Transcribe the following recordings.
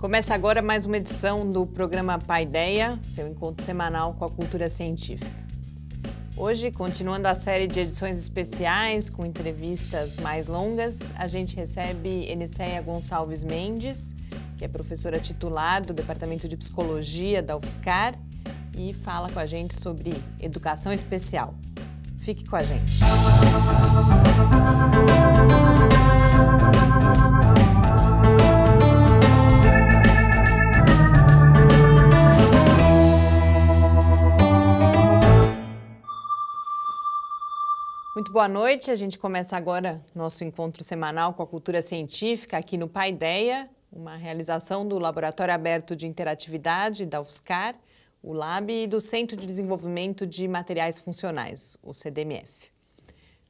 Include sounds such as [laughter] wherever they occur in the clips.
Começa agora mais uma edição do programa Paideia, seu encontro semanal com a cultura científica. Hoje, continuando a série de edições especiais com entrevistas mais longas, a gente recebe Eniceia Gonçalves Mendes, que é professora titular do Departamento de Psicologia da UFSCar e fala com a gente sobre educação especial. Fique com a gente. Música muito boa noite. A gente começa agora nosso encontro semanal com a cultura científica aqui no Paideia, uma realização do Laboratório Aberto de Interatividade da UFSCar, o LAB e do Centro de Desenvolvimento de Materiais Funcionais, o CDMF.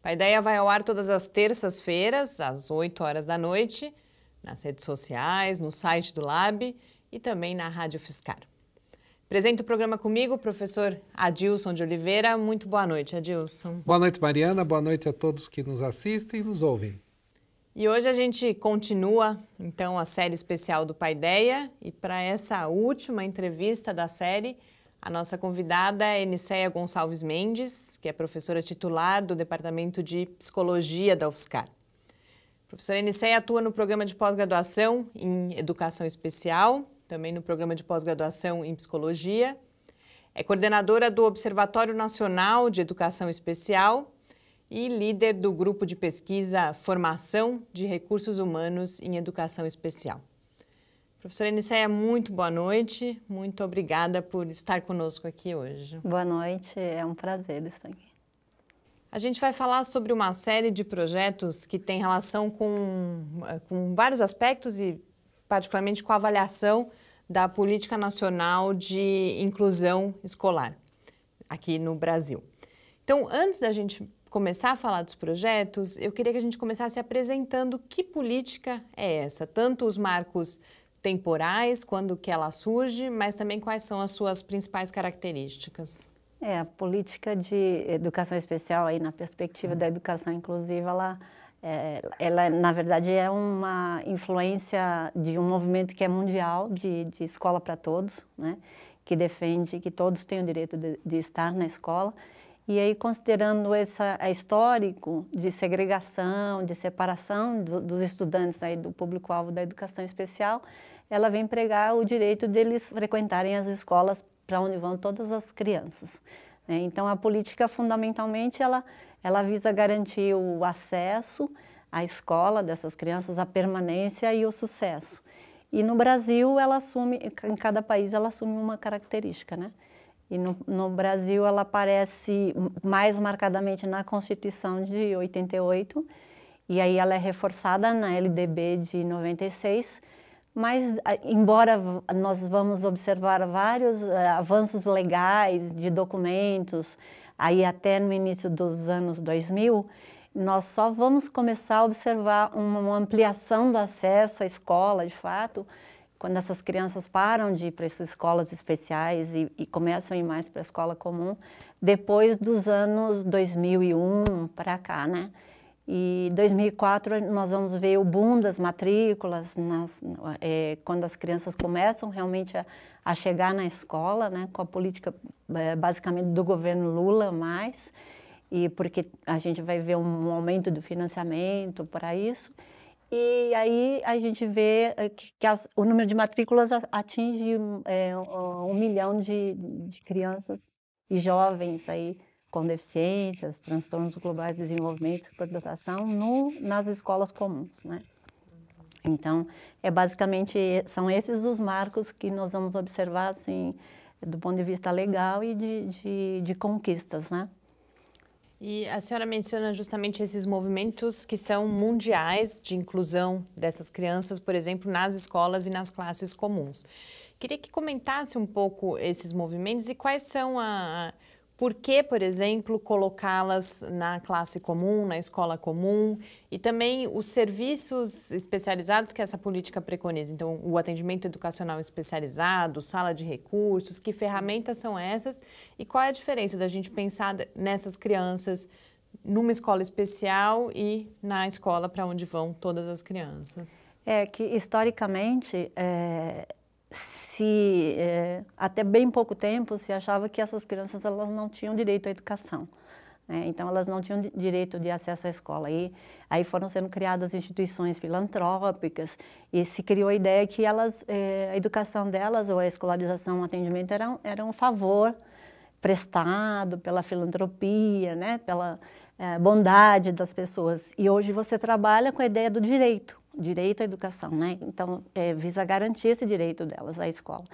Pai ideia vai ao ar todas as terças-feiras, às 8 horas da noite, nas redes sociais, no site do LAB e também na Rádio Ufscar. Presente o programa comigo, professor Adilson de Oliveira. Muito boa noite, Adilson. Boa noite, Mariana. Boa noite a todos que nos assistem e nos ouvem. E hoje a gente continua, então, a série especial do Paideia. E para essa última entrevista da série, a nossa convidada é Eniceia Gonçalves Mendes, que é professora titular do Departamento de Psicologia da UFSCar. A professora Eniceia atua no programa de pós-graduação em Educação Especial também no programa de pós-graduação em psicologia. É coordenadora do Observatório Nacional de Educação Especial e líder do grupo de pesquisa Formação de Recursos Humanos em Educação Especial. Professora Eniceia, muito boa noite, muito obrigada por estar conosco aqui hoje. Boa noite, é um prazer estar aqui. A gente vai falar sobre uma série de projetos que tem relação com, eh, com vários aspectos e, particularmente, com a avaliação da Política Nacional de Inclusão Escolar aqui no Brasil. Então, antes da gente começar a falar dos projetos, eu queria que a gente começasse apresentando que política é essa, tanto os marcos temporais, quando que ela surge, mas também quais são as suas principais características. É, a política de educação especial aí na perspectiva da educação inclusiva, ela é, ela, na verdade, é uma influência de um movimento que é mundial, de, de escola para todos, né? que defende que todos têm o direito de, de estar na escola. E aí, considerando esse é histórico de segregação, de separação do, dos estudantes aí do público-alvo da educação especial, ela vem pregar o direito deles frequentarem as escolas para onde vão todas as crianças. Né? Então, a política, fundamentalmente, ela, ela visa garantir o acesso à escola dessas crianças, a permanência e o sucesso. E no Brasil, ela assume, em cada país, ela assume uma característica, né? E no, no, Brasil ela aparece mais marcadamente na Constituição de 88 e aí ela é reforçada na LDB de 96 mas ah, embora nós vamos observar vários uh, avanços legais de documentos, aí até no início dos anos 2000, nós só vamos começar a observar uma, uma ampliação do acesso à escola, de fato, quando essas crianças param de ir para essas escolas especiais e, e começam a ir mais para a escola comum, depois dos anos 2001 para cá, né? E em 2004 nós vamos ver o boom das matrículas, nas, é, quando as crianças começam realmente a, a, chegar na escola, né, com a política é, basicamente do governo Lula mais, e porque a gente vai ver um aumento do financiamento para isso. E aí a gente vê é, que, que as, o número de matrículas atinge é, um milhão de, de crianças e jovens aí com deficiências, transtornos globais de desenvolvimento, superdotação, no, nas escolas comuns, né? Então, é basicamente, são esses os marcos que nós vamos observar, assim, do ponto de vista legal e de, de, de conquistas, né? E a senhora menciona justamente esses movimentos que são mundiais de inclusão dessas crianças, por exemplo, nas escolas e nas classes comuns. Queria que comentasse um pouco esses movimentos e quais são a, a por que, por exemplo, colocá-las na classe comum, na escola comum? E também os serviços especializados que essa política preconiza. Então, o atendimento educacional especializado, sala de recursos, que ferramentas são essas? E qual é a diferença da gente pensar nessas crianças numa escola especial e na escola para onde vão todas as crianças? É que, historicamente, é se é, até bem pouco tempo se achava que essas crianças elas não tinham direito à educação. Né? Então elas não tinham direito de acesso à escola. E aí foram sendo criadas instituições filantrópicas e se criou a ideia que elas, é, a educação delas ou a escolarização, o atendimento era, era um favor prestado pela filantropia, né? pela é, bondade das pessoas. E hoje você trabalha com a ideia do direito direito à educação, né? Então, é, visa garantir esse direito delas à escola.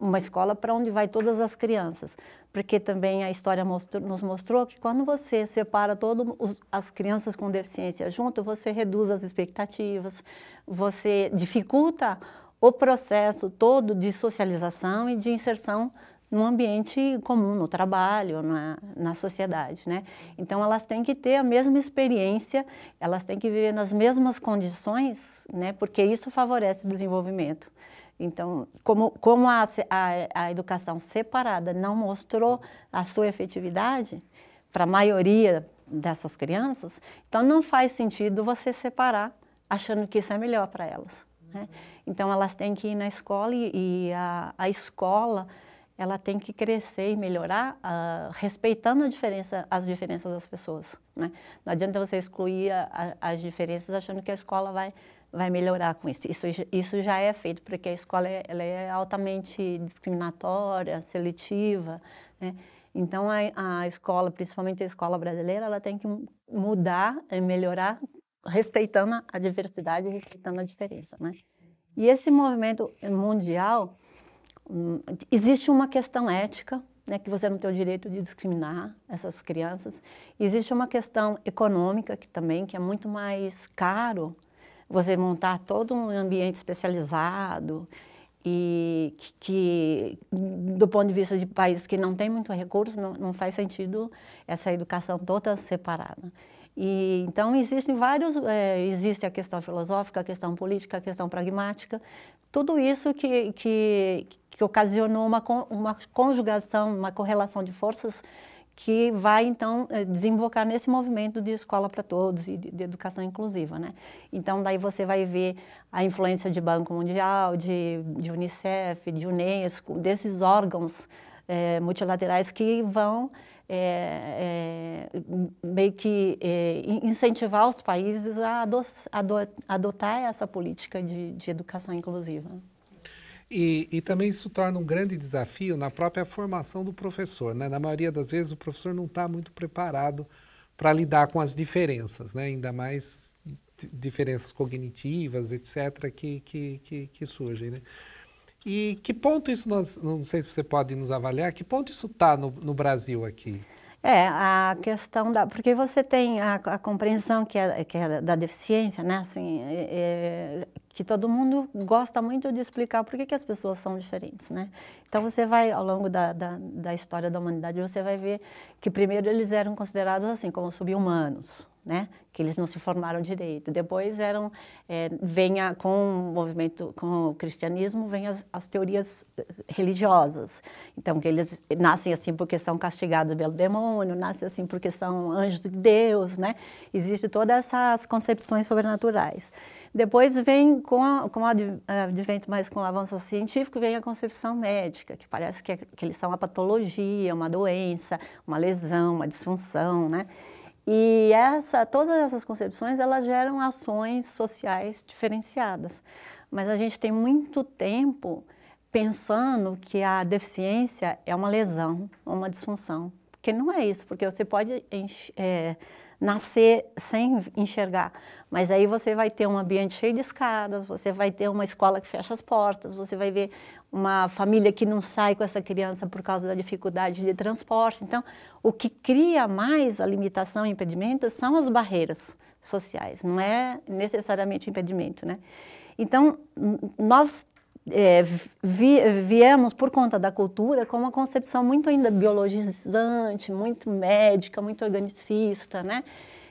Uma escola para onde vai todas as crianças, porque também a história mostrou, nos mostrou que quando você separa todas as crianças com deficiência junto, você reduz as expectativas, você dificulta o processo todo de socialização e de inserção num ambiente comum, no trabalho, na, na sociedade, né? Então elas têm que ter a mesma experiência, elas têm que viver nas mesmas condições, né? Porque isso favorece o desenvolvimento. Então, como, como a, a, a educação separada não mostrou a sua efetividade para a maioria dessas crianças, então não faz sentido você separar achando que isso é melhor para elas. Né? Então, elas têm que ir na escola e, e a, a escola ela tem que crescer e melhorar, uh, respeitando a diferença, as diferenças das pessoas. Né? Não adianta você excluir a, a, as diferenças achando que a escola vai, vai melhorar com isso. isso. Isso já é feito, porque a escola é, ela é altamente discriminatória, seletiva. Né? Então, a, a escola, principalmente a escola brasileira, ela tem que mudar e melhorar, respeitando a diversidade, respeitando a diferença. Né? E esse movimento mundial existe uma questão ética, né, que você não tem o direito de discriminar essas crianças. Existe uma questão econômica que também que é muito mais caro você montar todo um ambiente especializado e que, que do ponto de vista de países que não têm muito recurso, não, não faz sentido essa educação toda separada. E, então, existem vários, é, existe a questão filosófica, a questão política, a questão pragmática, tudo isso que, que, que ocasionou uma, uma conjugação, uma correlação de forças que vai então eh, desembocar nesse movimento de escola para todos e de, de, educação inclusiva, né? Então daí você vai ver a influência de Banco Mundial, de, de UNICEF, de UNESCO, desses órgãos é, multilaterais que vão é, é, meio que é, incentivar os países a adotar essa política de, de educação inclusiva. E, e, também isso torna um grande desafio na própria formação do professor. Né? Na maioria das vezes, o professor não está muito preparado para lidar com as diferenças, né? ainda mais diferenças cognitivas, etc., que, que, que, que surgem. Né? E que ponto isso, nós, não sei se você pode nos avaliar, que ponto isso está no, no, Brasil aqui? É, a questão da... Porque você tem a, a compreensão que é, que é da deficiência, né? Assim, é, é, que todo mundo gosta muito de explicar por que, que as pessoas são diferentes, né? Então você vai, ao longo da, da, da história da humanidade, você vai ver que primeiro eles eram considerados assim, como sub-humanos, né? Que eles não se formaram direito. Depois eram é, vem com o movimento, com o cristianismo, vem as, as, teorias eh, religiosas. Então que eles nascem assim porque são castigados pelo demônio, nascem assim porque são anjos de Deus, né? Existe todas essas concepções sobrenaturais. Depois vem com, a, com o eh, advento mais com o avanço científico vem a concepção médica, que parece que, é, que eles são uma patologia, uma doença, uma lesão, uma disfunção, né? E essa, todas essas concepções elas geram ações sociais diferenciadas. Mas a gente tem muito tempo pensando que a deficiência é uma lesão, uma disfunção, porque não é isso, porque você pode é, nascer sem enxergar. Mas aí você vai ter um ambiente cheio de escadas, você vai ter uma escola que fecha as portas, você vai ver uma família que não sai com essa criança por causa da dificuldade de transporte. Então, o que cria mais a limitação e impedimento são as barreiras sociais, não é necessariamente impedimento, né? Então, nós é, vi, viemos por conta da cultura com uma concepção muito ainda biologizante, muito médica, muito organicista, né?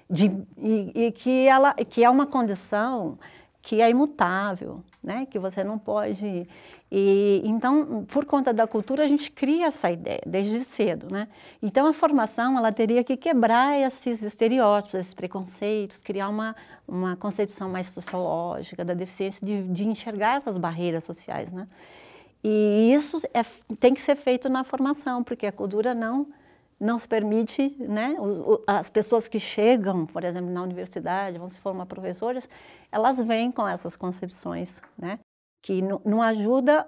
De, e, e que, ela, que é uma condição que é imutável, né? Que você não pode e então, por conta da cultura, a gente cria essa ideia desde cedo, né? Então, a formação ela teria que quebrar esses estereótipos, esses preconceitos, criar uma uma concepção mais sociológica da deficiência, de, de enxergar essas barreiras sociais, né? E isso é, tem que ser feito na formação, porque a cultura não não se permite, né? As pessoas que chegam, por exemplo, na universidade, vão se formar professoras, elas vêm com essas concepções, né? que não ajuda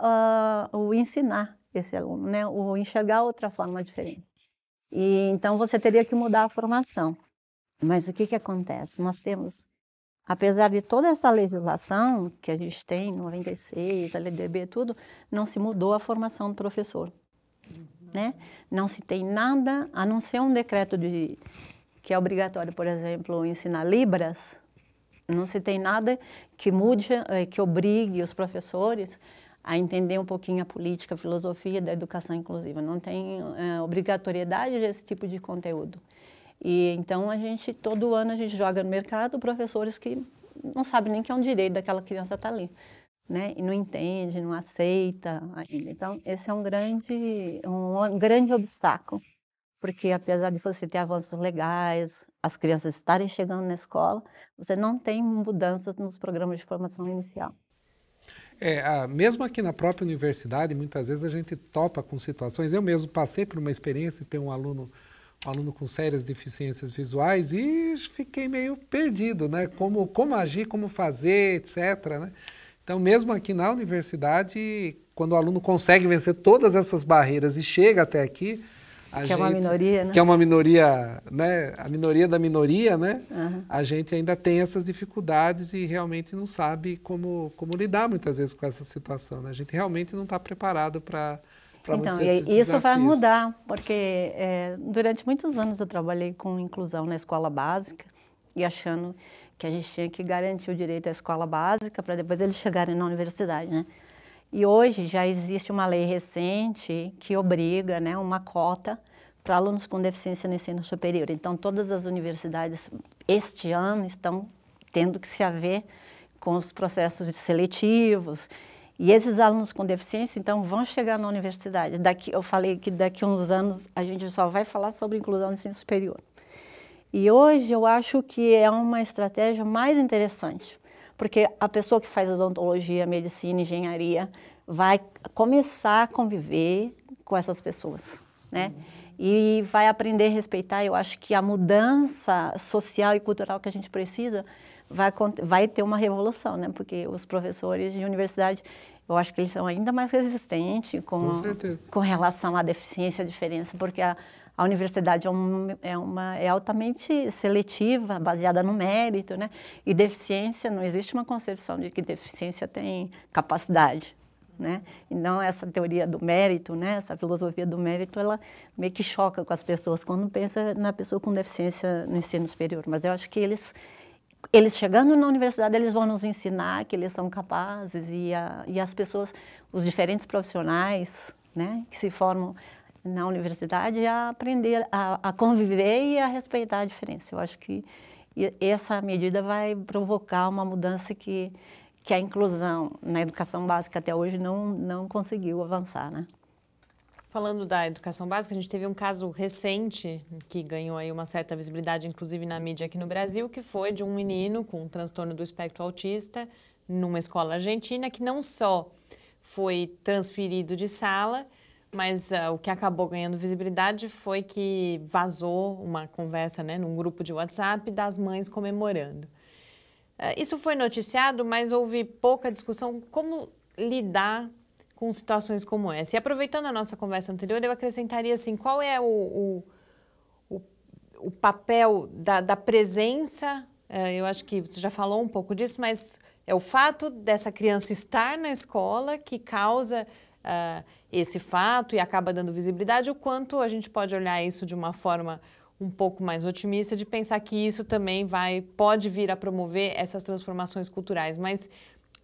uh, o ensinar esse aluno, né? o enxergar outra forma diferente. E, então, você teria que mudar a formação. Mas o que, que acontece? Nós temos, apesar de toda essa legislação que a gente tem, 96, LDB, tudo, não se mudou a formação do professor. Né? Não se tem nada, a não ser um decreto de, que é obrigatório, por exemplo, ensinar Libras, não se tem nada que mude, eh, que obrigue os professores a entender um pouquinho a política, a filosofia da educação inclusiva. Não tem é, obrigatoriedade desse tipo de conteúdo. E então a gente todo ano a gente joga no mercado professores que não sabem nem que é um direito daquela criança estar tá ali, né? E não entende, não aceita ainda. Então esse é um grande um grande obstáculo porque apesar de você ter avanços legais, as crianças estarem chegando na escola, você não tem mudanças nos programas de formação inicial. É, a, mesmo aqui na própria universidade, muitas vezes a gente topa com situações. Eu mesmo passei por uma experiência, de ter um aluno, um aluno com sérias deficiências visuais e fiquei meio perdido, né? Como, como agir, como fazer, etc. Né? Então, mesmo aqui na universidade, quando o aluno consegue vencer todas essas barreiras e chega até aqui, que gente, é uma minoria, né? Que é uma minoria, né? A minoria da minoria, né? Uhum. A gente ainda tem essas dificuldades e realmente não sabe como, como lidar muitas vezes com essa situação. Né? A gente realmente não está preparado para então, e isso desafios. vai mudar, porque é, durante muitos anos eu trabalhei com inclusão na escola básica e achando que a gente tinha que garantir o direito à escola básica para depois eles chegarem na universidade, né? E hoje já existe uma lei recente que obriga né, uma cota para alunos com deficiência no ensino superior. Então, todas as universidades, este ano, estão tendo que se haver com os processos seletivos. E esses alunos com deficiência, então, vão chegar na universidade. Daqui, eu falei que daqui a uns anos a gente só vai falar sobre inclusão no ensino superior. E hoje eu acho que é uma estratégia mais interessante, porque a pessoa que faz odontologia, medicina, engenharia, vai começar a conviver com essas pessoas, né? Uhum. E vai aprender a respeitar. Eu acho que a mudança social e cultural que a gente precisa vai, vai ter uma revolução, né? Porque os professores de universidade, eu acho que eles são ainda mais resistentes com, com, com relação à deficiência, à diferença, porque a, a universidade é, um, é, uma, é altamente seletiva, baseada no mérito, né? E deficiência, não existe uma concepção de que deficiência tem capacidade, né? Então, essa teoria do mérito, né? Essa filosofia do mérito, ela meio que choca com as pessoas quando pensa na pessoa com deficiência no ensino superior. Mas eu acho que eles eles chegando na universidade, eles vão nos ensinar que eles são capazes e, a, e as pessoas, os diferentes profissionais né, que se formam na universidade a aprender a, a conviver e a respeitar a diferença. Eu acho que essa medida vai provocar uma mudança que que a inclusão na educação básica até hoje não, não conseguiu avançar, né? Falando da educação básica, a gente teve um caso recente que ganhou aí uma certa visibilidade, inclusive na mídia aqui no Brasil, que foi de um menino com um transtorno do espectro autista numa escola argentina que não só foi transferido de sala, mas uh, o que acabou ganhando visibilidade foi que vazou uma conversa né, num grupo de WhatsApp das mães comemorando. Uh, isso foi noticiado, mas houve pouca discussão como lidar com situações como essa. E aproveitando a nossa conversa anterior, eu acrescentaria assim, qual é o, o, o, o papel da, da presença, uh, eu acho que você já falou um pouco disso, mas é o fato dessa criança estar na escola que causa uh, esse fato e acaba dando visibilidade, o quanto a gente pode olhar isso de uma forma um pouco mais otimista, de pensar que isso também vai, pode vir a promover essas transformações culturais. Mas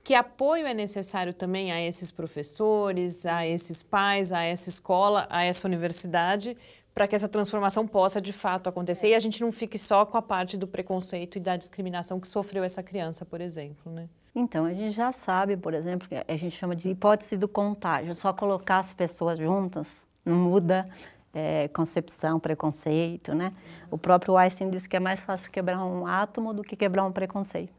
que apoio é necessário também a esses professores, a esses pais, a essa escola, a essa universidade, para que essa transformação possa de fato acontecer é. e a gente não fique só com a parte do preconceito e da discriminação que sofreu essa criança, por exemplo, né? Então, a gente já sabe, por exemplo, que a gente chama de hipótese do contágio, só colocar as pessoas juntas não muda é, concepção, preconceito, né? O próprio Einstein disse que é mais fácil quebrar um átomo do que quebrar um preconceito.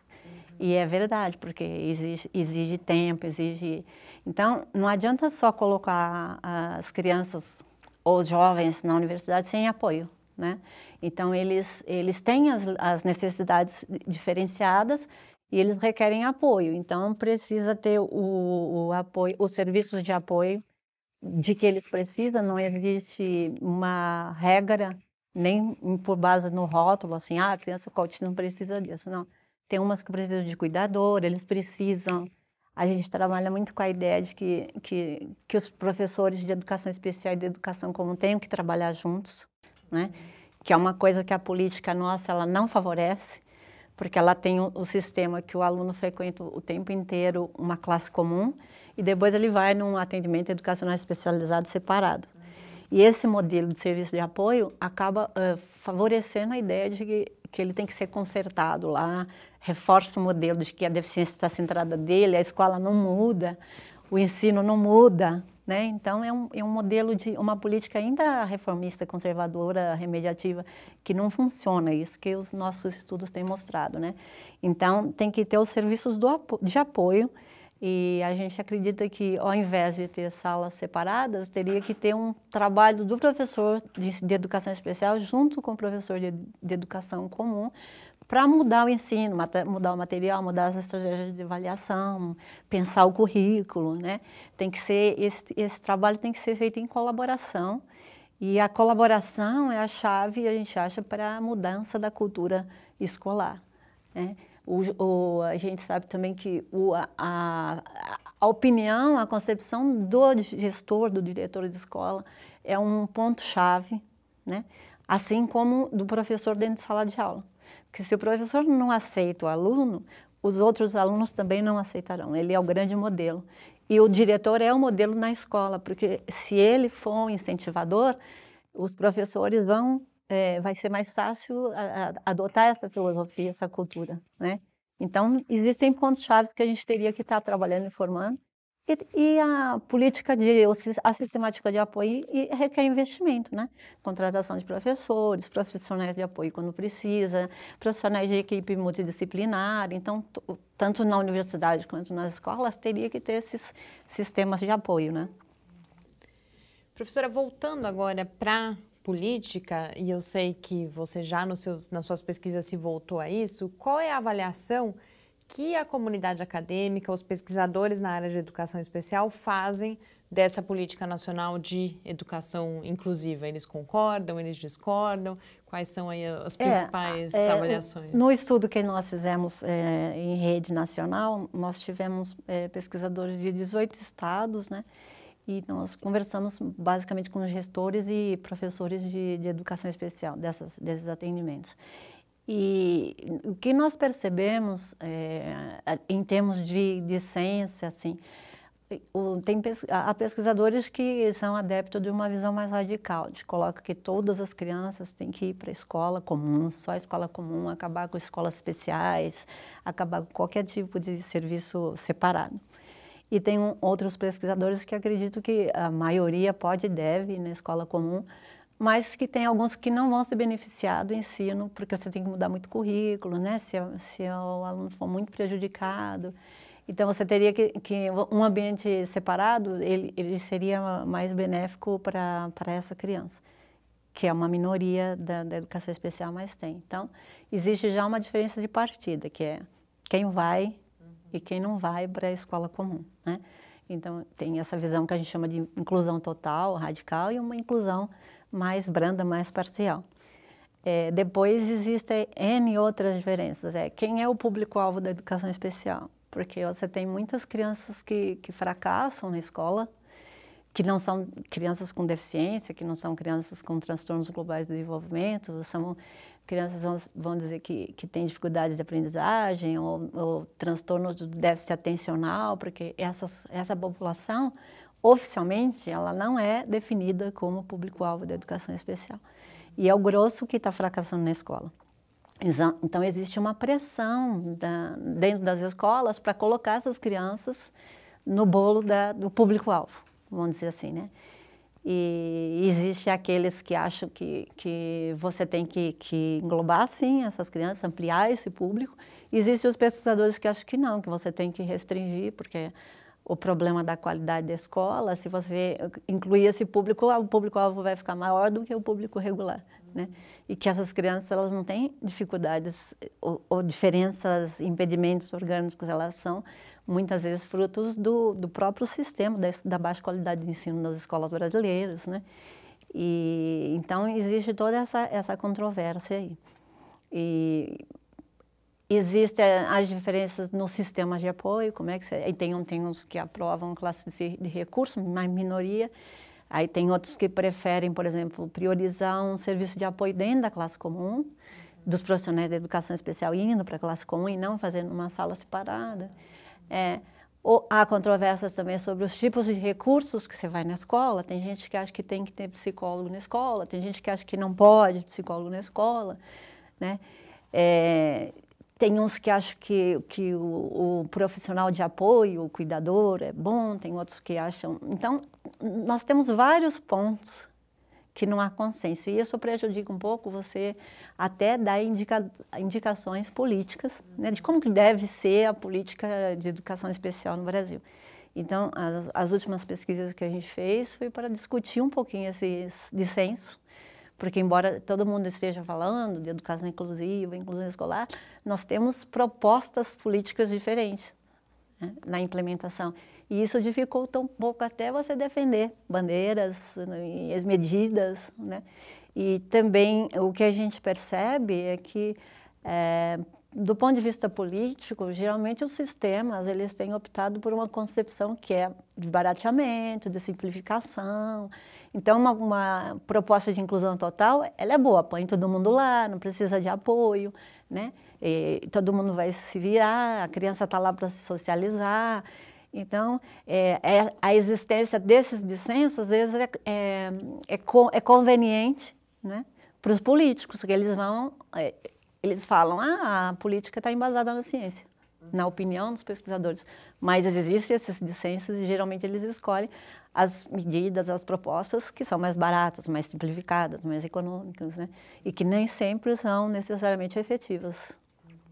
E é verdade, porque exige, exige tempo, exige. Então, não adianta só colocar as crianças ou os jovens na universidade sem apoio. Né? Então, eles, eles têm as, as necessidades diferenciadas e eles requerem apoio. Então precisa ter o, o apoio, os serviços de apoio de que eles precisam. Não existe uma regra nem por base no rótulo assim, ah, a criança com autismo precisa disso. Não, tem umas que precisam de cuidador, eles precisam. A gente trabalha muito com a ideia de que, que, que os professores de educação especial e de educação comum tenham que trabalhar juntos, né? que é uma coisa que a política nossa ela não favorece porque ela tem o, o sistema que o aluno frequenta o tempo inteiro uma classe comum e depois ele vai num atendimento educacional especializado separado. E esse modelo de serviço de apoio acaba uh, favorecendo a ideia de que, que, ele tem que ser consertado lá, reforça o modelo de que a deficiência está centrada dele, a escola não muda, o ensino não muda, né? Então, é um, é um modelo de uma política ainda reformista, conservadora, remediativa, que não funciona, isso que os nossos estudos têm mostrado. Né? Então, tem que ter os serviços do, de apoio e a gente acredita que, ao invés de ter salas separadas, teria que ter um trabalho do professor de, de educação especial junto com o professor de, de educação comum para mudar o ensino, mudar o material, mudar as estratégias de avaliação, pensar o currículo, né? Tem que ser esse, esse trabalho tem que ser feito em colaboração e a colaboração é a chave a gente acha para a mudança da cultura escolar. Né? O, o, a gente sabe também que o, a, a opinião, a concepção do gestor, do diretor de escola é um ponto chave, né? Assim como do professor dentro de sala de aula que se o professor não aceita o aluno, os outros alunos também não aceitarão. Ele é o grande modelo. E o diretor é o modelo na escola, porque se ele for um incentivador, os professores vão, é, vai ser mais fácil a, a, adotar essa filosofia, essa cultura, né? Então, existem pontos-chave que a gente teria que estar tá trabalhando e formando. E, e, a política de, a sistemática de apoio e, e requer investimento, né? Contratação de professores, profissionais de apoio quando precisa, profissionais de equipe multidisciplinar. Então, tanto na universidade quanto nas escolas, teria que ter esses sistemas de apoio, né? Professora, voltando agora para política, e eu sei que você já nos seus, nas suas pesquisas se voltou a isso, qual é a avaliação que a comunidade acadêmica, os pesquisadores na área de educação especial fazem dessa política nacional de educação inclusiva? Eles concordam, eles discordam? Quais são aí as é, principais é, é, avaliações? No estudo que nós fizemos é, em rede nacional, nós tivemos é, pesquisadores de 18 estados, né? E nós conversamos basicamente com gestores e professores de, de educação especial dessas, desses atendimentos. E o que nós percebemos é, em termos de, de ciência, assim, o, tem pes, há pesquisadores que são adeptos de uma visão mais radical, de coloca que todas as crianças têm que ir para a escola comum, só a escola comum, acabar com escolas especiais, acabar com qualquer tipo de serviço separado. E tem um, outros pesquisadores que acreditam que a maioria pode e deve ir na escola comum, mas que tem alguns que não vão se beneficiar do ensino, porque você tem que mudar muito currículo, né? Se, se o aluno for muito prejudicado. Então, você teria que, que um ambiente separado, ele, ele seria mais benéfico para essa criança, que é uma minoria da, da educação especial, mas tem. Então, existe já uma diferença de partida, que é quem vai uhum. e quem não vai para a escola comum, né? Então, tem essa visão que a gente chama de inclusão total, radical, e uma inclusão mais branda, mais parcial. É, depois existem N outras diferenças. É, quem é o público-alvo da educação especial? Porque você tem muitas crianças que, que fracassam na escola, que não são crianças com deficiência, que não são crianças com transtornos globais de desenvolvimento, são crianças, vão, vão dizer, que, que têm dificuldades de aprendizagem ou, ou transtornos de déficit atencional, porque essa, essa população oficialmente, ela não é definida como público-alvo da educação especial. E é o grosso que está fracassando na escola. Então, existe uma pressão da, dentro das escolas para colocar essas crianças no bolo da, do público-alvo, vamos dizer assim, né? E existe aqueles que acham que, que você tem que, que englobar, sim, essas crianças, ampliar esse público. Existem os pesquisadores que acham que não, que você tem que restringir, porque o problema da qualidade da escola, se você incluir esse público, o público-alvo vai ficar maior do que o público regular, né? E que essas crianças, elas não têm dificuldades ou, ou diferenças, impedimentos orgânicos, elas são muitas vezes frutos do, do próprio sistema, da, da baixa qualidade de ensino nas escolas brasileiras, né? E, então, existe toda essa, essa controvérsia aí. E, Existem as diferenças nos sistemas de apoio, como é que você, tem, tem uns que aprovam classe de, de recurso, mas minoria. Aí tem outros que preferem, por exemplo, priorizar um serviço de apoio dentro da classe comum, dos profissionais da educação especial indo para a classe comum e não fazendo uma sala separada. É, ou, há controvérsias também sobre os tipos de recursos que você vai na escola. Tem gente que acha que tem que ter psicólogo na escola, tem gente que acha que não pode psicólogo na escola, né? É, tem uns que acham que, que o, o, profissional de apoio, o cuidador, é bom, tem outros que acham. Então, nós temos vários pontos que não há consenso. E isso prejudica um pouco você até dar indica, indicações políticas né, de como que deve ser a política de educação especial no Brasil. Então, as, as últimas pesquisas que a gente fez foi para discutir um pouquinho esse dissenso porque, embora todo mundo esteja falando de educação inclusiva, inclusão escolar, nós temos propostas políticas diferentes né, na implementação. E isso dificulta um pouco até você defender bandeiras, né, medidas. Né? E também o que a gente percebe é que é, do ponto de vista político, geralmente os sistemas eles têm optado por uma concepção que é de barateamento, de simplificação. Então, uma, uma, proposta de inclusão total, ela é boa, põe todo mundo lá, não precisa de apoio, né? E, todo mundo vai se virar, a criança está lá para se socializar. Então, é, é, a existência desses dissensos, às vezes, é, é, é, é conveniente né? para os políticos, que eles vão é, eles falam, ah, a política está embasada na ciência, na opinião dos pesquisadores. Mas existem esses dissensos e geralmente eles escolhem as medidas, as propostas que são mais baratas, mais simplificadas, mais econômicas, né? E que nem sempre são necessariamente efetivas.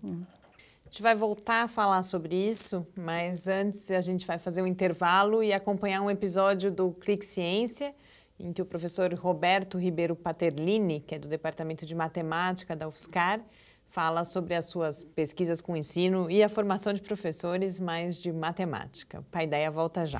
Hum. A gente vai voltar a falar sobre isso, mas antes a gente vai fazer um intervalo e acompanhar um episódio do Clique Ciência, em que o professor Roberto Ribeiro Paterlini, que é do Departamento de Matemática da UFSCar, fala sobre as suas pesquisas com o ensino e a formação de professores mais de matemática. Paideia volta já.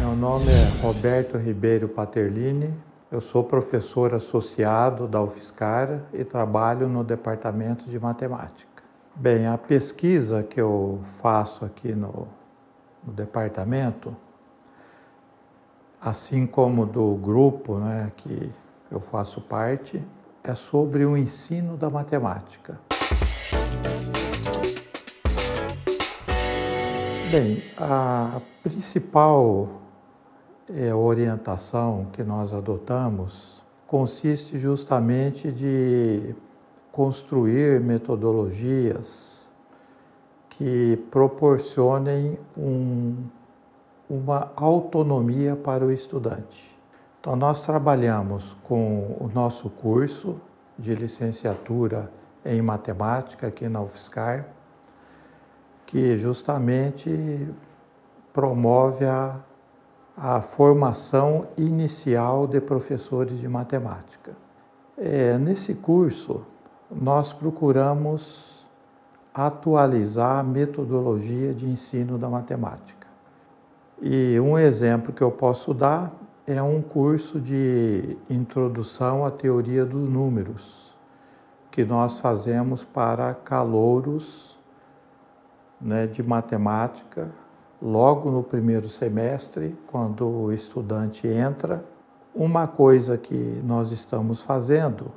Meu nome é Roberto Ribeiro Paterlini, eu sou professor associado da UFSCar e trabalho no departamento de matemática. Bem, a pesquisa que eu faço aqui no, no departamento, assim como do grupo né, que eu faço parte, é sobre o ensino da matemática. Bem, a principal é, orientação que nós adotamos consiste justamente de construir metodologias que proporcionem um, uma autonomia para o estudante. Então, nós trabalhamos com o nosso curso de licenciatura em matemática aqui na UFSCar, que justamente promove a, a formação inicial de professores de matemática. É, nesse curso, nós procuramos atualizar a metodologia de ensino da matemática. E um exemplo que eu posso dar é um curso de introdução à teoria dos números que nós fazemos para calouros né, de matemática logo no primeiro semestre, quando o estudante entra. Uma coisa que nós estamos fazendo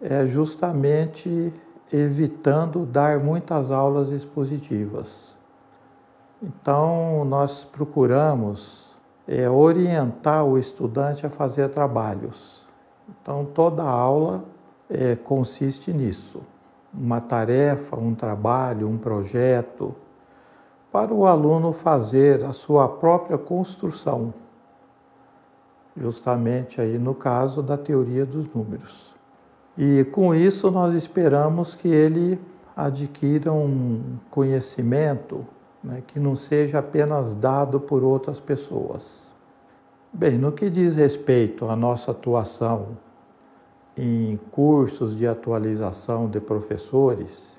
é justamente evitando dar muitas aulas expositivas. Então, nós procuramos é orientar o estudante a fazer trabalhos. Então, toda aula é, consiste nisso: uma tarefa, um trabalho, um projeto, para o aluno fazer a sua própria construção, justamente aí no caso da teoria dos números. E com isso, nós esperamos que ele adquira um conhecimento né, que não seja apenas dado por outras pessoas. Bem, no que diz respeito à nossa atuação em cursos de atualização de professores,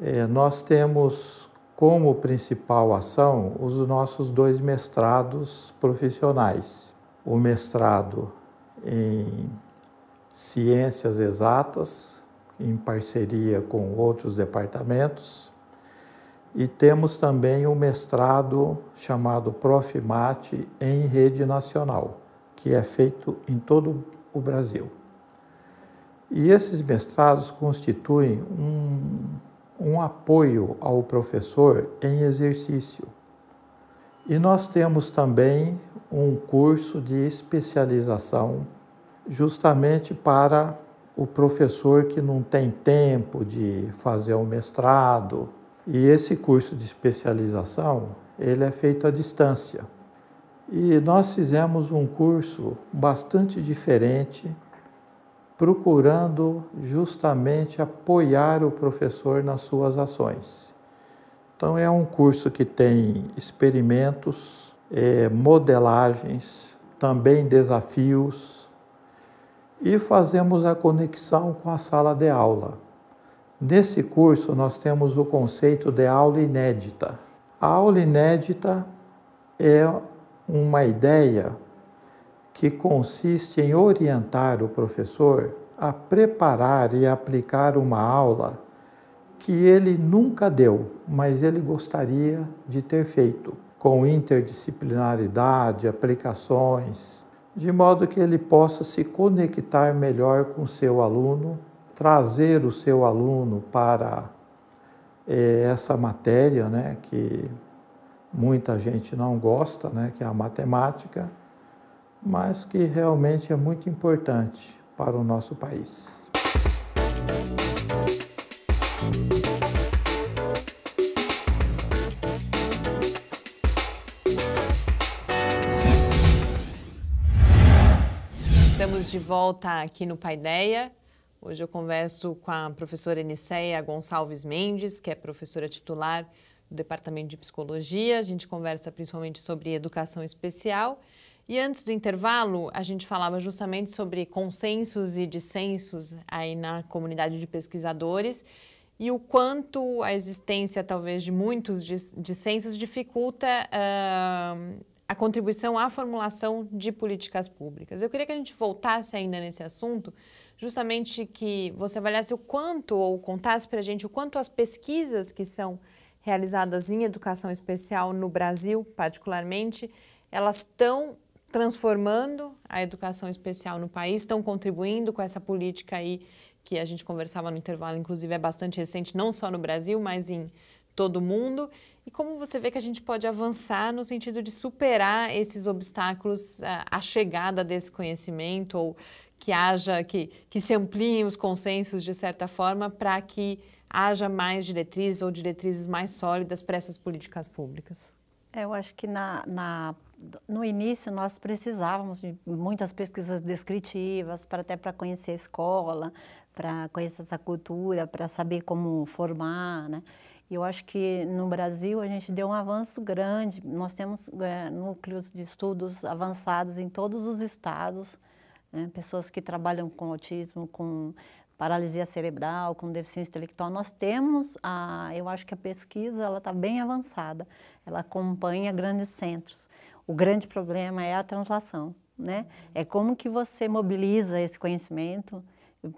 é, nós temos como principal ação os nossos dois mestrados profissionais. O mestrado em Ciências Exatas, em parceria com outros departamentos, e temos também um mestrado chamado Profimate em rede nacional, que é feito em todo o Brasil. E esses mestrados constituem um, um apoio ao professor em exercício. E nós temos também um curso de especialização, justamente para o professor que não tem tempo de fazer o um mestrado, e esse curso de especialização, ele é feito à distância. E nós fizemos um curso bastante diferente, procurando justamente apoiar o professor nas suas ações. Então, é um curso que tem experimentos, é, modelagens, também desafios, e fazemos a conexão com a sala de aula. Nesse curso, nós temos o conceito de aula inédita. A aula inédita é uma ideia que consiste em orientar o professor a preparar e aplicar uma aula que ele nunca deu, mas ele gostaria de ter feito, com interdisciplinaridade, aplicações, de modo que ele possa se conectar melhor com seu aluno trazer o seu aluno para eh, essa matéria, né, que muita gente não gosta, né, que é a matemática, mas que realmente é muito importante para o nosso país. Estamos de volta aqui no Paideia Hoje eu converso com a professora Eniceia Gonçalves Mendes, que é professora titular do Departamento de Psicologia. A gente conversa principalmente sobre educação especial. E antes do intervalo, a gente falava justamente sobre consensos e dissensos aí na comunidade de pesquisadores e o quanto a existência, talvez, de muitos dissensos dificulta uh, a contribuição à formulação de políticas públicas. Eu queria que a gente voltasse ainda nesse assunto, justamente que você avaliasse o quanto, ou contasse para a gente o quanto as pesquisas que são realizadas em educação especial no Brasil, particularmente, elas estão transformando a educação especial no país, estão contribuindo com essa política aí que a gente conversava no intervalo, inclusive é bastante recente, não só no Brasil, mas em todo o mundo. E como você vê que a gente pode avançar no sentido de superar esses obstáculos à chegada desse conhecimento ou que haja, que, que se ampliem os consensos de certa forma para que haja mais diretrizes ou diretrizes mais sólidas para essas políticas públicas? É, eu acho que na, na, no início nós precisávamos de muitas pesquisas descritivas para até para conhecer a escola, para conhecer essa cultura, para saber como formar, né? Eu acho que no Brasil a gente deu um avanço grande. Nós temos é, núcleos de estudos avançados em todos os estados né? pessoas que trabalham com autismo, com paralisia cerebral, com deficiência intelectual. Nós temos, a, eu acho que a pesquisa ela está bem avançada, ela acompanha grandes centros. O grande problema é a translação, né? É como que você mobiliza esse conhecimento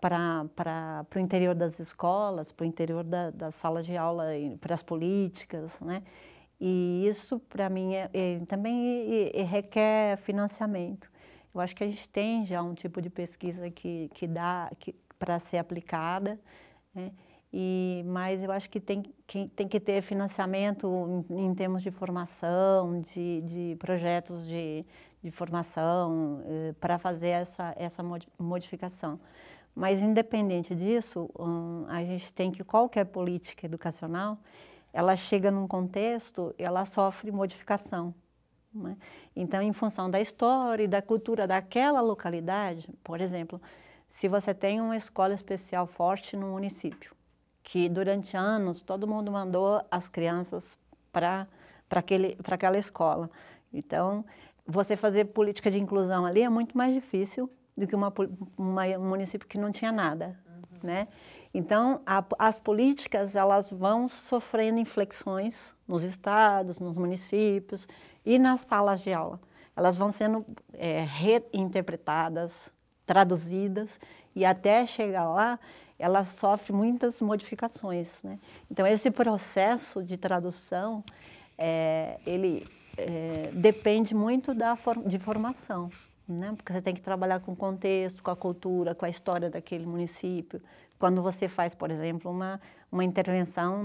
para o interior das escolas, para o interior da, da sala de aula, para as políticas, né? E isso, para mim, é, é também é, é, requer financiamento. Eu acho que a gente tem já um tipo de pesquisa que, que dá que, para ser aplicada, né? e, mas eu acho que tem que, tem que ter financiamento em, em termos de formação, de, de projetos de, de formação, eh, para fazer essa, essa modificação. Mas, independente disso, um, a gente tem que qualquer política educacional, ela chega num contexto, ela sofre modificação. Né? Então, em função da história e da cultura daquela localidade, por exemplo, se você tem uma escola especial forte no município, que durante anos todo mundo mandou as crianças para aquela escola. Então, você fazer política de inclusão ali é muito mais difícil do que uma, uma, um município que não tinha nada, uhum. né? Então, a, as políticas, elas vão sofrendo inflexões nos estados, nos municípios, e nas salas de aula. Elas vão sendo é, reinterpretadas, traduzidas e até chegar lá elas sofrem muitas modificações. Né? Então esse processo de tradução é, ele é, depende muito da for de formação, né? porque você tem que trabalhar com o contexto, com a cultura, com a história daquele município. Quando você faz, por exemplo, uma uma intervenção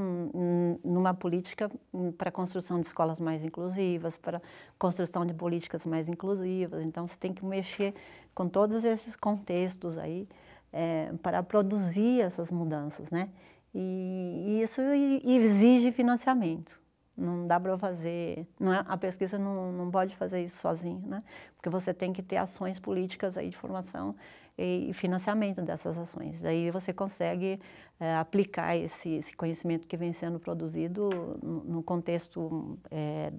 numa política hum, para construção de escolas mais inclusivas, para construção de políticas mais inclusivas. Então, você tem que mexer com todos esses contextos aí é, para produzir essas mudanças, né? E, e isso exige financiamento. Não dá para fazer, não é, a pesquisa não, não pode fazer isso sozinho, né? Porque você tem que ter ações políticas aí de formação e financiamento dessas ações. Aí você consegue é, aplicar esse, esse, conhecimento que vem sendo produzido no contexto é,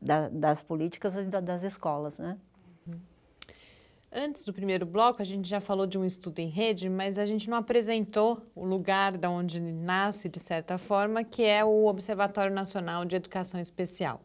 da, das políticas e da, das escolas, né? Uhum. Antes do primeiro bloco, a gente já falou de um estudo em rede, mas a gente não apresentou o lugar da onde nasce, de certa forma, que é o Observatório Nacional de Educação Especial.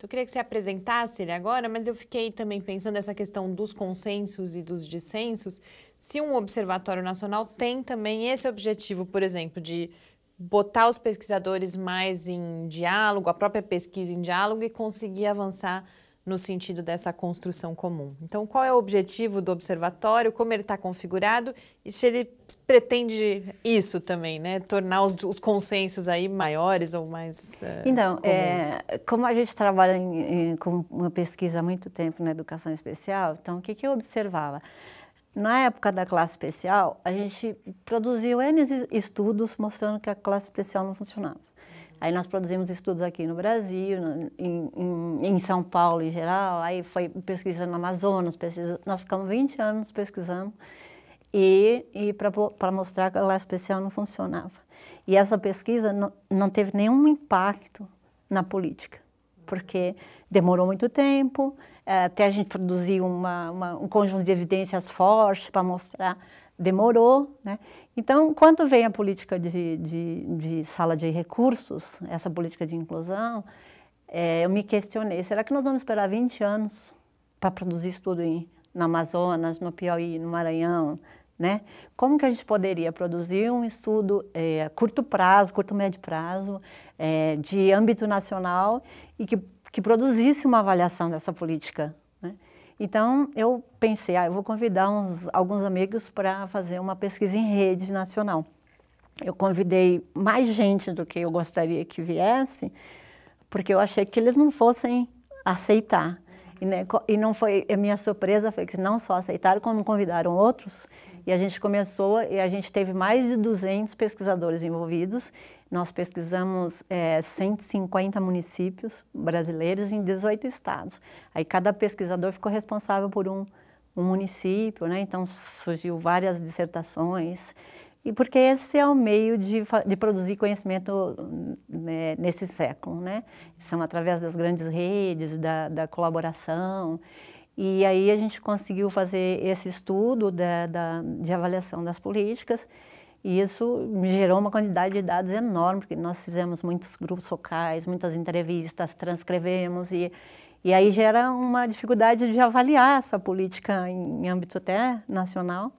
Então, eu queria que você apresentasse ele agora, mas eu fiquei também pensando essa questão dos consensos e dos dissensos. Se um observatório nacional tem também esse objetivo, por exemplo, de botar os pesquisadores mais em diálogo, a própria pesquisa em diálogo e conseguir avançar no sentido dessa construção comum. Então, qual é o objetivo do observatório, como ele está configurado e se ele pretende isso também, né? Tornar os, os consensos aí maiores ou mais. Eh, então, é, como a gente trabalha em, em, com uma pesquisa há muito tempo na educação especial, então o que, que eu observava? Na época da classe especial, a gente produziu N estudos mostrando que a classe especial não funcionava. Aí nós produzimos estudos aqui no Brasil, no, em, em, em, São Paulo em geral, aí foi pesquisando no Amazonas, pesquisa, nós ficamos 20 anos pesquisando e, e para mostrar que a lá especial não funcionava. E essa pesquisa não, não teve nenhum impacto na política, porque demorou muito tempo, eh, até a gente produzir uma, uma, um conjunto de evidências fortes para mostrar, demorou, né? Então, quando vem a política de, de, de sala de recursos, essa política de inclusão, é, eu me questionei, será que nós vamos esperar 20 anos para produzir estudo em, no Amazonas, no Piauí, no Maranhão, né? Como que a gente poderia produzir um estudo é, a curto prazo, curto médio prazo, é, de âmbito nacional e que, que produzisse uma avaliação dessa política, né? Então, eu pensei, ah, eu vou convidar uns, alguns amigos para fazer uma pesquisa em rede nacional. Eu convidei mais gente do que eu gostaria que viesse, porque eu achei que eles não fossem aceitar. E, né, e não foi a minha surpresa foi que não só aceitaram, como convidaram outros. E a gente começou e a gente teve mais de 200 pesquisadores envolvidos nós pesquisamos é, 150 municípios brasileiros em 18 estados. Aí cada pesquisador ficou responsável por um, um município, né? então surgiu várias dissertações. E porque esse é o meio de, de produzir conhecimento né, nesse século, né? São através das grandes redes, da, da, colaboração. E aí a gente conseguiu fazer esse estudo da, da, de avaliação das políticas e isso me gerou uma quantidade de dados enorme, porque nós fizemos muitos grupos focais, muitas entrevistas, transcrevemos e e aí gera uma dificuldade de avaliar essa política em, âmbito até nacional.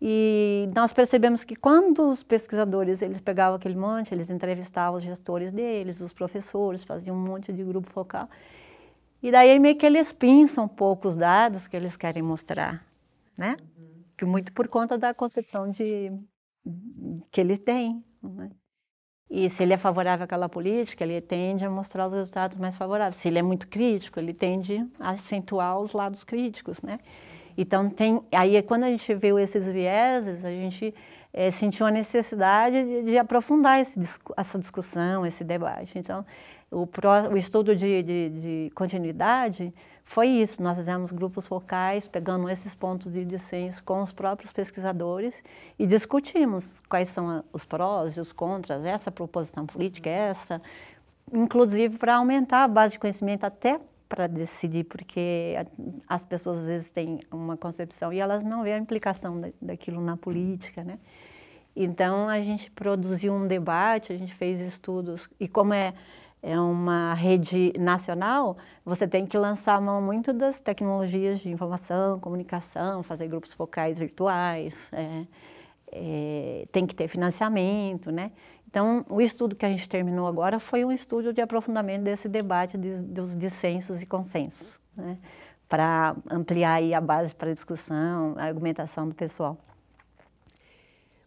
E nós percebemos que quando os pesquisadores eles pegavam aquele monte, eles entrevistavam os gestores deles, os professores, faziam um monte de grupo focal. E daí meio que eles pinçam um pouco os dados que eles querem mostrar, né? Que muito por conta da concepção de que ele tem. Né? E se ele é favorável àquela política, ele tende a mostrar os resultados mais favoráveis. Se ele é muito crítico, ele tende a acentuar os lados críticos, né? Então tem aí quando a gente viu esses vieses, a gente é, sentiu a necessidade de, de aprofundar esse, essa discussão, esse debate. Então o, pro, o estudo de, de, de continuidade foi isso. Nós fizemos grupos focais, pegando esses pontos de dissenso com os próprios pesquisadores e discutimos quais são os prós e os contras, essa proposição política, é essa, inclusive para aumentar a base de conhecimento até para decidir, porque as pessoas às vezes têm uma concepção e elas não veem a implicação daquilo na política, né? Então a gente produziu um debate, a gente fez estudos e como é é uma rede nacional, você tem que lançar a mão muito das tecnologias de informação, comunicação, fazer grupos focais virtuais, é, é, tem que ter financiamento, né? Então, o estudo que a gente terminou agora foi um estudo de aprofundamento desse debate de, dos dissensos e consensos, né? para ampliar a base para discussão, a argumentação do pessoal.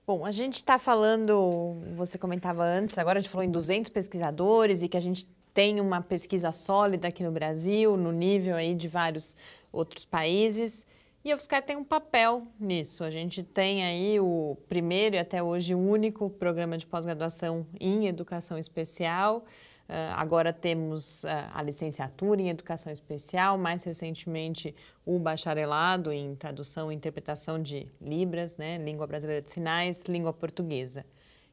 Bom, a gente está falando, você comentava antes, agora a gente falou em 200 pesquisadores e que a gente tem uma pesquisa sólida aqui no Brasil, no nível aí de vários outros países. E a UFSCar tem um papel nisso. A gente tem aí o primeiro e até hoje único programa de pós-graduação em educação especial. Ah, agora temos ah, a licenciatura em educação especial, mais recentemente o bacharelado em tradução e interpretação de Libras, né, língua brasileira de sinais, língua portuguesa.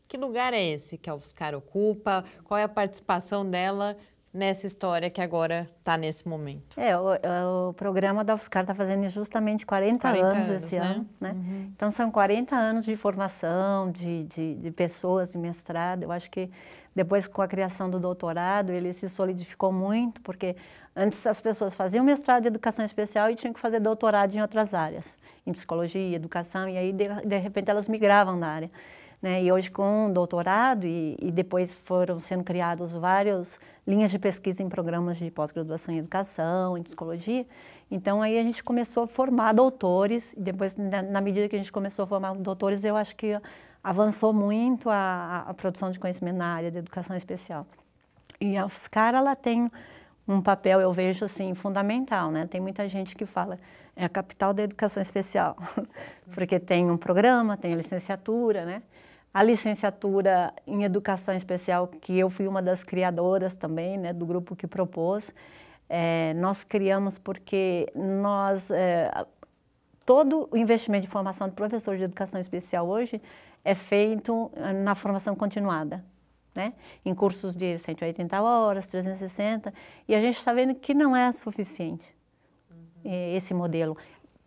Que lugar é esse que a UFSCar ocupa? Qual é a participação dela nessa história que agora está nesse momento. É, o, é, o programa da UFSCar está fazendo justamente 40, 40 anos, anos, esse né? ano. Né? Uhum. Então, são 40 anos de formação, de, de, de, pessoas, de mestrado. Eu acho que depois, com a criação do doutorado, ele se solidificou muito, porque antes as pessoas faziam mestrado de educação especial e tinham que fazer doutorado em outras áreas, em psicologia, educação, e aí, de, de repente, elas migravam na área. Né? E hoje com o doutorado e, e, depois foram sendo criados várias linhas de pesquisa em programas de pós-graduação em educação, em psicologia. Então aí a gente começou a formar doutores e depois na, na medida que a gente começou a formar doutores, eu acho que avançou muito a, a produção de conhecimento na área de educação especial. E a UFSCar ela tem um papel eu vejo assim fundamental, né? Tem muita gente que fala é a capital da educação especial, [laughs] porque tem um programa, tem a licenciatura, né? a licenciatura em Educação Especial, que eu fui uma das criadoras também, né, do grupo que propôs, é, nós criamos porque nós, é, todo o investimento de formação de professor de Educação Especial hoje é feito eh, na formação continuada, né, em cursos de 180 horas, 360, e a gente está vendo que não é suficiente uhum. esse modelo.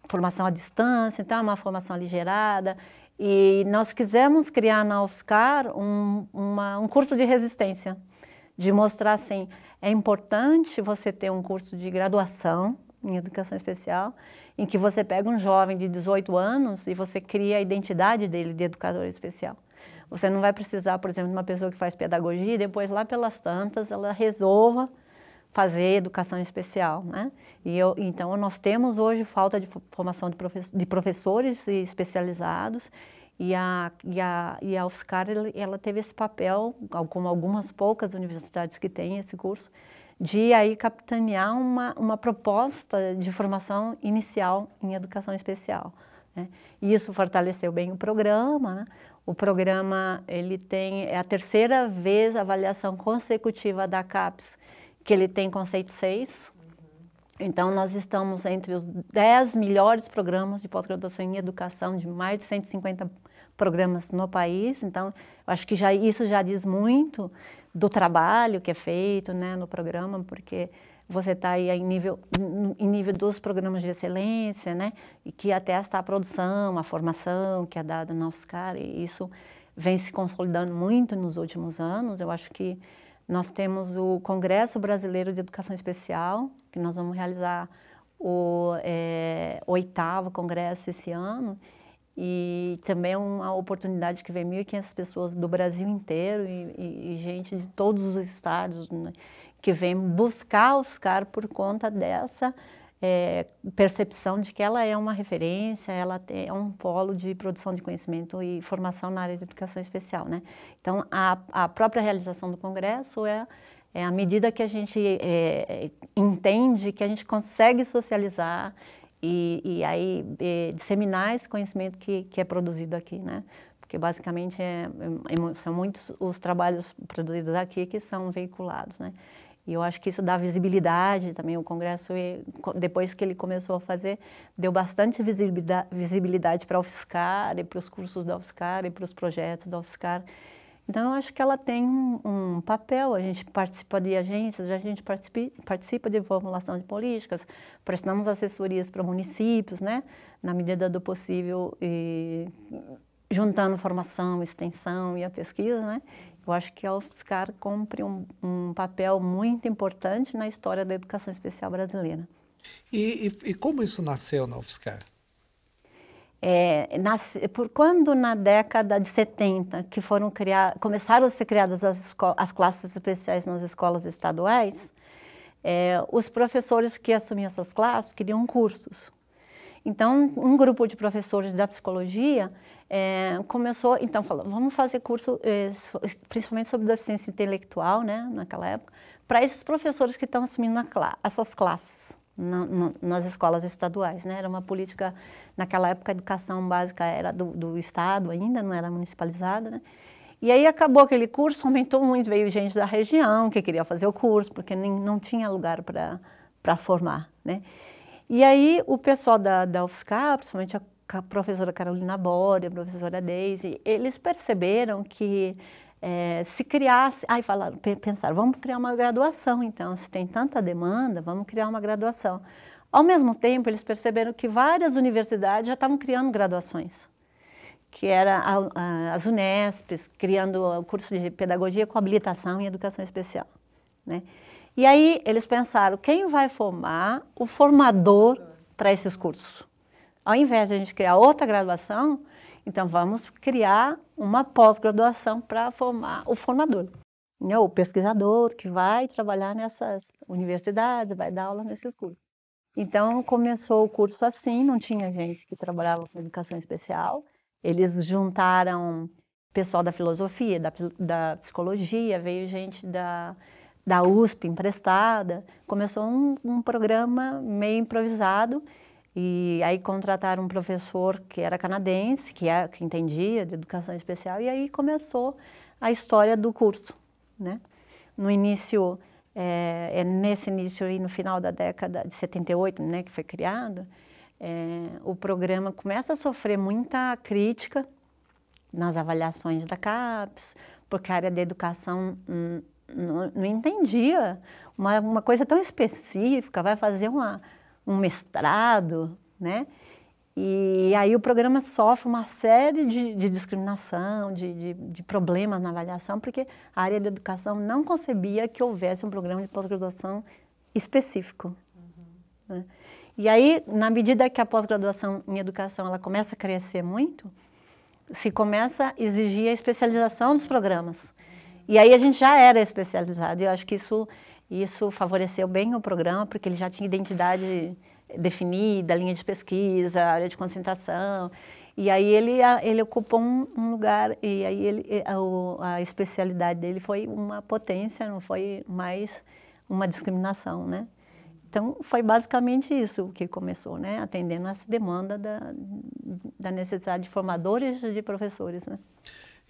Formação à distância, então é uma formação aligerada, e nós quisemos criar na UFSCar um, uma, um curso de resistência, de mostrar assim, é importante você ter um curso de graduação em educação especial, em que você pega um jovem de 18 anos e você cria a identidade dele de educador especial. Você não vai precisar, por exemplo, de uma pessoa que faz pedagogia e depois lá pelas tantas ela resolva fazer educação especial, né? E eu, então nós temos hoje falta de formação de, de professores especializados e a, e a, e a UFSCar ela teve esse papel, como algumas poucas universidades que têm esse curso, de aí capitanear uma, uma proposta de formação inicial em educação especial. Né? E isso fortaleceu bem o programa. Né? O programa ele tem é a terceira vez a avaliação consecutiva da CAPES que ele tem conceito 6. Então, nós estamos entre os 10 melhores programas de pós-graduação em educação, de mais de 150 programas no país. Então, acho que já, isso já diz muito do trabalho que é feito né, no programa, porque você está aí em nível, em nível dos programas de excelência, né? E que atesta a produção, a formação que é dada na UFSCar, e isso vem se consolidando muito nos últimos anos. Eu acho que nós temos o Congresso Brasileiro de Educação Especial, que nós vamos realizar o é, oitavo congresso esse ano, e também é uma oportunidade que vem 1.500 pessoas do Brasil inteiro e, e, e, gente de todos os estados né, que vem buscar os CAR por conta dessa é, percepção de que ela é uma referência, ela é um polo de produção de conhecimento e formação na área de educação especial, né? Então, a, a própria realização do congresso é, é à medida que a gente é, entende que a gente consegue socializar e, e aí é, disseminar esse conhecimento que, que é produzido aqui, né? Porque basicamente é, é, é são muitos os trabalhos produzidos aqui que são veiculados, né? E eu acho que isso dá visibilidade também. O Congresso, depois que ele começou a fazer, deu bastante visibilidade para a UFSCar e para os cursos da UFSCar e para os projetos da UFSCar. Então, eu acho que ela tem um, um, papel. A gente participa de agências, a gente participa, participa de formulação de políticas, prestamos assessorias para municípios, né? na medida do possível, e juntando formação, extensão e a pesquisa. Né? Eu acho que a UFSCar cumpre um, um papel muito importante na história da educação especial brasileira. E, e, e como isso nasceu na UFSCar? É, nasce, por quando na década de 70 que foram criar, começaram a ser criadas as, as classes especiais nas escolas estaduais, é, os professores que assumiam essas classes queriam cursos. Então, um grupo de professores da psicologia é, começou, então, falou, vamos fazer curso, é, so, principalmente sobre deficiência intelectual, né, naquela época, para esses professores que estão assumindo cla essas classes na, na, nas escolas estaduais, né, era uma política, naquela época a educação básica era do, do Estado ainda, não era municipalizada, né, e aí acabou aquele curso, aumentou muito, veio gente da região que queria fazer o curso, porque nem, não tinha lugar para formar, né, e aí o pessoal da, da UFSCar, principalmente a, professora Carolina Bore, a professora Daisy, eles perceberam que é, se criasse, aí falaram, pensaram, vamos criar uma graduação então, se tem tanta demanda, vamos criar uma graduação. Ao mesmo tempo, eles perceberam que várias universidades já estavam criando graduações, que era a, a, as Unesp criando o curso de pedagogia com habilitação em educação especial, né? E aí eles pensaram, quem vai formar o formador para esses cursos? Ao invés de a gente criar outra graduação, então vamos criar uma pós-graduação para formar o formador. O pesquisador que vai trabalhar nessas universidades, vai dar aula nesses cursos. Então começou o curso assim, não tinha gente que trabalhava com educação especial. Eles juntaram pessoal da filosofia, da, da psicologia, veio gente da da USP emprestada. Começou um, um programa meio improvisado e aí contrataram um professor que era canadense, que, é, que entendia de educação especial, e aí começou a história do curso. Né? No início, é, é nesse início e no final da década de 78, né, que foi criado, é, o programa começa a sofrer muita crítica nas avaliações da CAPES, porque a área da educação hum, não, não entendia uma, uma coisa tão específica, vai fazer uma, um mestrado, né? E aí o programa sofre uma série de, de discriminação, de, de, de, problemas na avaliação, porque a área da educação não concebia que houvesse um programa de pós-graduação específico. Uhum. Né? E aí, na medida que a pós-graduação em educação ela começa a crescer muito, se começa a exigir a especialização dos programas. E aí a gente já era especializado, e eu acho que isso, isso favoreceu bem o programa, porque ele já tinha identidade definida, linha de pesquisa, área de concentração. E aí ele, ele ocupou um, um lugar, e aí ele, a, a especialidade dele foi uma potência, não foi mais uma discriminação, né? Então, foi basicamente isso que começou, né? atendendo essa demanda da, da necessidade de formadores de professores. Né?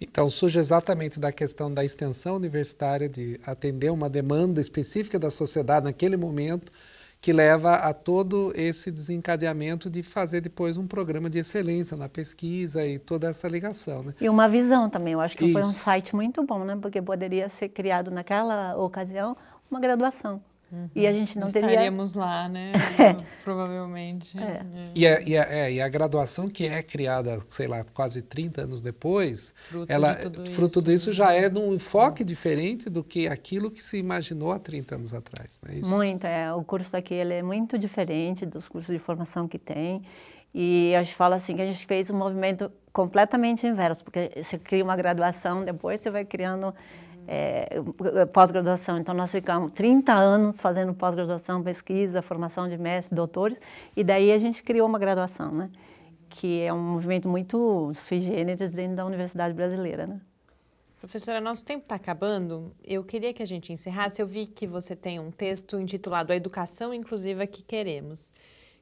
Então, surge exatamente da questão da extensão universitária, de atender uma demanda específica da sociedade naquele momento, que leva a todo esse desencadeamento de fazer depois um programa de excelência na pesquisa e toda essa ligação. Né? E uma visão também, eu acho que Isso. foi um site muito bom, né? porque poderia ser criado naquela ocasião uma graduação. Uhum. E a gente não teria... Estaríamos lá, né? [laughs] É. Provavelmente. É. É. E, a, e, é, e, a, graduação que é criada, sei lá, quase 30 anos depois, fruto, ela, de, tudo fruto disso já né? é num enfoque diferente do que aquilo que se imaginou há 30 anos atrás, não é isso? Muito, é. O curso aqui ele é muito diferente dos cursos de formação que tem. E a gente fala assim que a gente fez um movimento completamente inverso, porque você cria uma graduação, depois você vai criando é, pós-graduação. Então, nós ficamos 30 anos fazendo pós-graduação, pesquisa, formação de mestres, doutores, e daí a gente criou uma graduação, né? que é um movimento muito sui generis dentro da Universidade Brasileira. Né? Professora, nosso tempo está acabando. Eu queria que a gente encerrasse. Eu vi que você tem um texto intitulado A Educação Inclusiva que Queremos.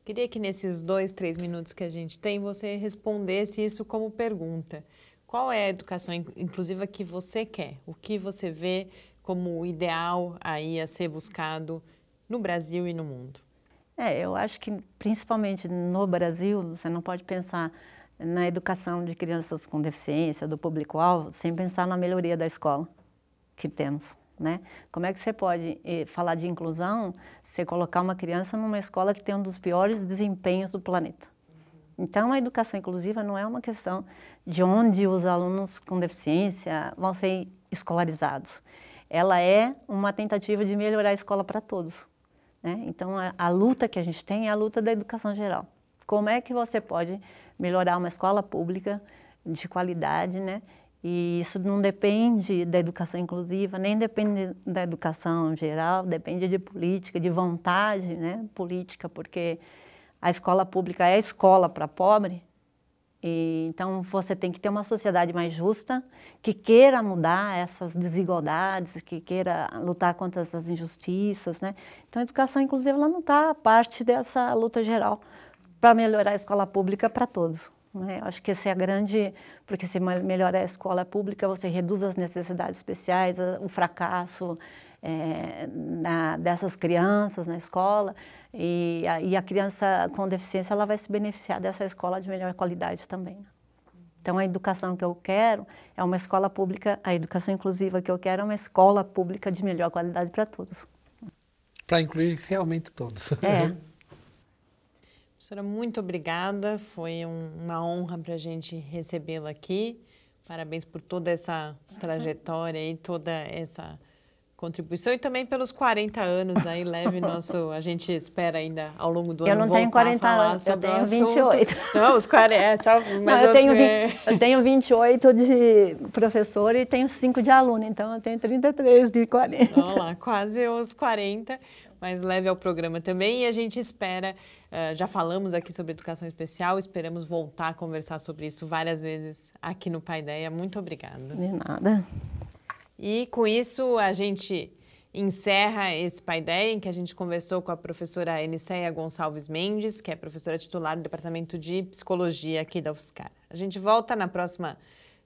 Queria que nesses dois, três minutos que a gente tem, você respondesse isso como pergunta. Qual é a educação inclusiva que você quer? O que você vê como ideal aí a ser buscado no Brasil e no mundo? É, eu acho que principalmente no Brasil você não pode pensar na educação de crianças com deficiência do público-alvo sem pensar na melhoria da escola que temos. Né? Como é que você pode eh, falar de inclusão se colocar uma criança numa escola que tem um dos piores desempenhos do planeta? Então, a educação inclusiva não é uma questão de onde os alunos com deficiência vão ser escolarizados. Ela é uma tentativa de melhorar a escola para todos. Né? Então, a, a luta que a gente tem é a luta da educação geral. Como é que você pode melhorar uma escola pública de qualidade, né? E isso não depende da educação inclusiva, nem depende da educação geral, depende de política, de vontade, né? Política, porque a escola pública é a escola para pobre, e, então você tem que ter uma sociedade mais justa, que queira mudar essas desigualdades, que queira lutar contra essas injustiças, né? Então a educação inclusive ela não está parte dessa luta geral para melhorar a escola pública para todos. Né? Acho que esse é a grande, porque se melhorar a escola pública você reduz as necessidades especiais, o fracasso é, na, dessas crianças na escola. E a, e a criança com deficiência ela vai se beneficiar dessa escola de melhor qualidade também. Né? Então, a educação que eu quero é uma escola pública, a educação inclusiva que eu quero é uma escola pública de melhor qualidade para todos. Para incluir realmente todos. É. [laughs] Professora, muito obrigada. Foi um, uma honra para a gente recebê-la aqui. Parabéns por toda essa trajetória e toda essa contribuição e também pelos 40 anos aí leve nosso a gente espera ainda ao longo do eu ano Eu não tenho 40 anos, eu tenho 28. Não, os 40, é só [laughs] mas eu, eu tenho 20, eu tenho 28 de professor e tenho 5 de aluno, então eu tenho 33 de 40. Vamos lá, quase os 40, mas leve ao programa também e a gente espera Uh, já falamos aqui sobre educação especial, esperamos voltar a conversar sobre isso várias vezes aqui no Pai Ideia. Muito obrigada. De nada. E com isso a gente encerra esse Paideia, em que a gente conversou com a professora Eniceia Gonçalves Mendes, que é professora titular do Departamento de Psicologia aqui da UFSCar. A gente volta na próxima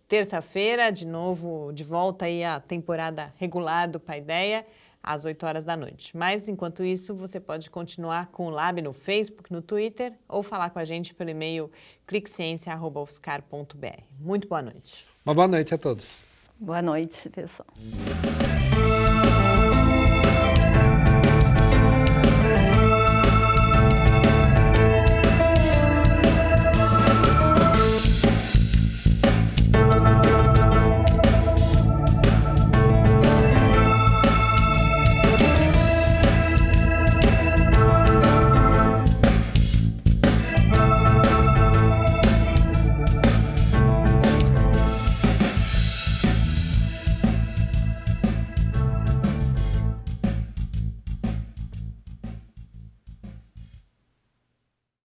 terça-feira, de novo, de volta aí à temporada regular do Paideia, às 8 horas da noite. Mas, enquanto isso, você pode continuar com o Lab no Facebook, no Twitter, ou falar com a gente pelo e-mail cliqueciência.ufscar.br. Muito boa noite. Uma boa noite a todos. Boa noite, pessoal.